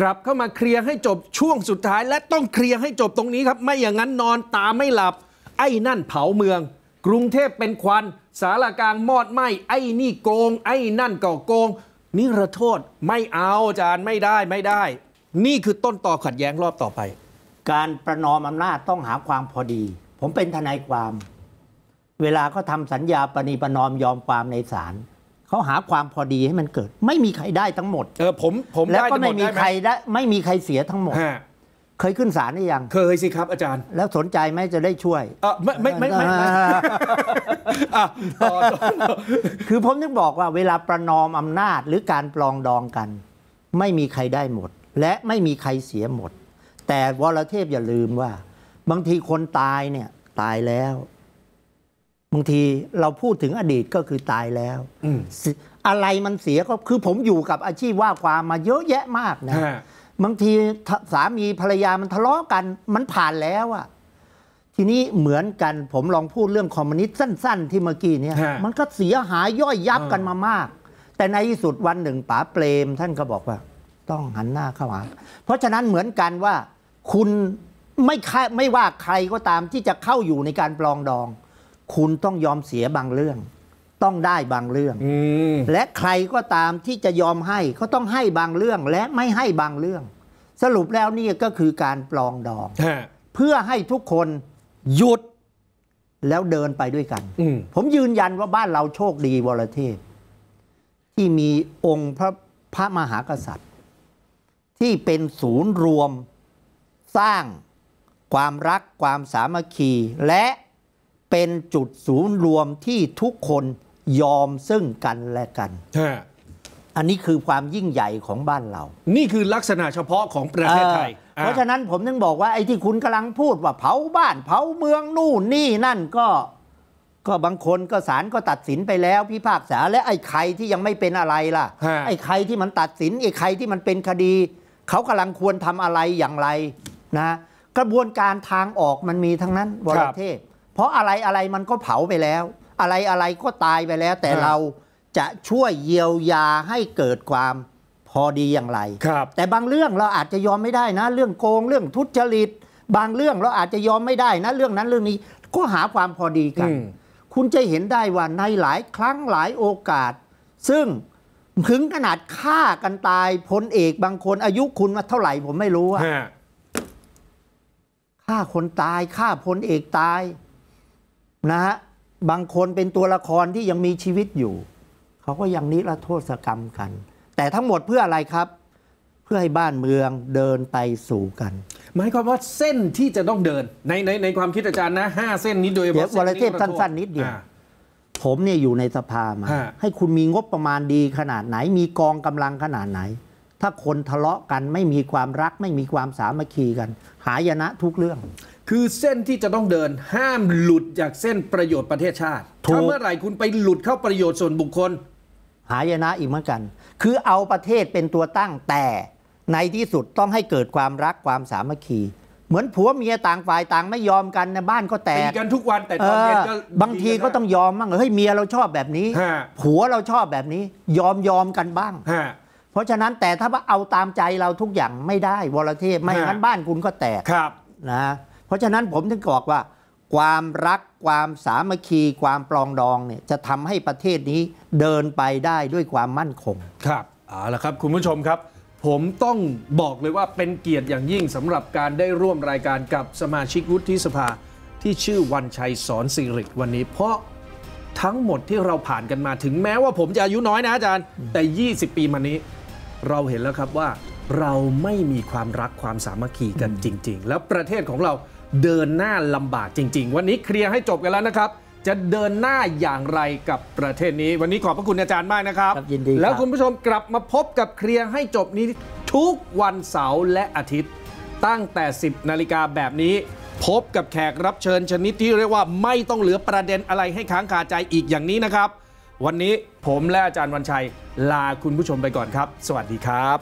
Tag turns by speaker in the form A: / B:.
A: กลับเข้ามาเคลียร์ให้จบช่วงสุดท้าย และต้องเคลียร์ให้จบตรงนี้ครับ ไม่อย่างนั้นนอนตาไม่หลับ ไอ้นั่นเผาเมือง กรุงเทพเป็นควันสารกลางมอดไหมไอ้นี่โกง ไอ้นั่นก่อโกงนิรโทษไม่เอาอาจารย์ไม
B: ่ได้ไม่ได้ นี่คือต้นต่อขัดแย้งรอบต่อไป การประนอมอำนาจต้องหาความพอดี ผมเป็นทนายความ เวลาเขาทำสัญญาปณีประนอมยอมความในศาลเขาหาความพอดีให้มันเกิด ไม่มีใครได้ทั้งหมดเออผมผมแล้วก็ไม่มีใครได้ ไม่มีใครเสียทั้งหมดเคยขึ้นศาลหรือยังเคยสิครับ อาจารย์ แล้วสนใจไหมจะได้ช่วย เออไม่ ไม่ไม่ไม่คือผมนึงบอกว่าเวลาประนอมอำนาจหรือการปลองดองกัน ไม่มีใครได้หมด และไม่มีใครเสียหมด แต่วรเทพอย่าลืมว่า บางทีคนตายเนี่ย ตายแล้วบางทีเราพูดถึงอดีตก็คือตายแล้วอะไรมันเสียก็คือผมอยู่กับอาชีพว่าความมาเยอะแยะมากนะ บางทีสามีภรรยามันทะเลาะกัน มันผ่านแล้วอะทีนี้เหมือนกันผมลองพูดเรื่องคอมมิวนิสต์สั้น ๆ ที่เมื่อกี้เนี่ยมันก็เสียหายย่อยยับกันมามาก แต่ในที่สุดวันหนึ่งป๋าเปรมท่านก็บอกว่า ต้องหันหน้าเข้าหาเพราะฉะนั้นเหมือนกันว่าคุณไม่ไม่ว่าใครก็ตามที่จะเข้าอยู่ในการปลองดองคุณต้องยอมเสียบางเรื่อง ต้องได้บางเรื่องและใครก็ตามที่จะยอมให้ก็ต้องให้บางเรื่องและไม่ให้บางเรื่อง สรุปแล้วนี่ก็คือการปลองดองเพื่อให้ทุกคนหยุดแล้วเดินไปด้วยกันผมยืนยันว่าบ้านเราโชคดีวรเทพ ที่มีองค์พระพระมหากษัตริย์ ที่เป็นศูนย์รวมสร้างความรักความสามัคคีและเป็นจุดศูนย์รวมที่ทุกคนยอมซึ่งกันและกัน อันนี้คือความยิ่งใหญ่ของบ้านเรา นี่คือลักษณะเฉพาะของประเทศไทย เพราะฉะนั้นผมถึงบอกว่าไอ้ที่คุณกำลังพูดว่าเผาบ้าน เผาเมืองนู่นนี่นั่นก็ ก็บางคนก็ศาลก็ตัดสินไปแล้ว พิพากษา และไอ้ใครที่ยังไม่เป็นอะไรล่ะ ไอ้ใครที่มันตัดสินไอ้ใครที่มันเป็นคดี เขากำลังควรทำอะไรอย่างไรนะ กระบวนการทางออกมันมีทั้งนั้นวรเทศเพราะอะไรอะไรมันก็เผาไปแล้ว อะไรอะไรก็ตายไปแล้ว แต่เรา จะช่วยเยียวยาให้เกิดความพอดีอย่างไรครับแต่บางเรื่องเราอาจจะยอมไม่ได้นะ เรื่องโกงเรื่องทุจริตบางเรื่องเราอาจจะยอมไม่ได้นะเรื่องนั้นเรื่องนี้ ก็หาความพอดีกัน คุณจะเห็นได้ว่าในหลายครั้งหลายโอกาส ซึ่งถึงขนาดฆ่ากันตายพลเอกบางคนอายุคุณมาเท่าไหร่ผมไม่รู้อะฆ่าคนตายฆ่าพลเอกตายนะฮะบางคนเป็นตัวละครที่ยังมีชีวิตอยู่ เขาก็ยังนิรโทษกรรมกัน แต่ทั้งหมดเพื่ออะไรครับ เพื่อให้บ้านเมืองเดินไปสู่กัน หมายความว่าเส้นที่จะต้องเดิน ใน
A: ในในความคิดอาจารย์นะห้าเส้นนี้โดยเฉพาะวาเทพสั้นๆ นิดเดียว
B: ผมเนี่ยอยู่ในสภามา ให้คุณมีงบประมาณดีขนาดไหนมีกองกำลังขนาดไหน ถ้าคนทะเลาะกันไม่มีความรักไม่มีความสามัคคีกัน หายนะทุกเรื่องคือเส
A: ้นที่จะต้องเดินห้ามหลุดจากเส้นประโยชน์ประเทศชาติถ้าเมื่อไหร่คุณไปหลุดเข้าปร
B: ะโยชน์ส่วนบุคคลหายนะอีกเหมือนกัน คือเอาประเทศเป็นตัวตั้ง แต่ในที่สุดต้องให้เกิดความรักความสามัคคีเหมือนผัวเมียต่างฝ่ายต่างไม่ยอมกันในบ้านก็แตกกันทุกวันแต่ตอนเย็นก็บางทีก็ต้องยอมบ้างเฮ้ยเมียเราชอบแบบนี้ผัวเราชอบแบบนี้ ยอมยอมกันบ้างเพราะฉะนั้นแต่ถ้าเอาตามใจเราทุกอย่างไม่ได้วรเทพไม่งั้นบ้านคุณก็แตกครับนะเพราะฉะนั้นผมถึงบอกว่าความรักความสามัคคี ความปลองดองเนี่ยจะทำให้ประเทศนี้เดินไปได้ด้วยความมั่นคง
A: ครับเอาละครับคุณผู้ชมครับ ผมต้องบอกเลยว่าเป็นเกียรติอย่างยิ่งสำหรับการได้ร่วมรายการกับสมาชิกวุฒิสภาที่ชื่อวันชัยสอนสิริวันนี้ เพราะทั้งหมดที่เราผ่านกันมาถึงแม้ว่าผมจะอายุน้อยนะอาจารย์แต่ 20 ปีมานี้ เราเห็นแล้วครับว่าเราไม่มีความรักความสามัคคีกันจริง ๆ แล้วประเทศของเราเดินหน้าลำบากจริง ๆ วันนี้เคลียร์ให้จบกันแล้วนะครับ จะเดินหน้าอย่างไรกับประเทศนี้ วันนี้ขอบพระคุณอาจารย์มากนะครับรบยินดีแล้วคุณผู้ชมกลับมาพบกับเคลียร์ให้จบนี้ทุกวันเสาร์และอาทิตย์ ตั้งแต่ 10นาฬิกาแบบนี้ พบกับแขกรับเชิญชนิดที่เรียกว่า ไม่ต้องเหลือประเด็นอะไรให้ค้างคาใจอีกอย่างนี้นะครับ วันนี้ผมและอาจารย์วันชัย ลาคุณผู้ชมไปก่อนครับ สวัสดีครับ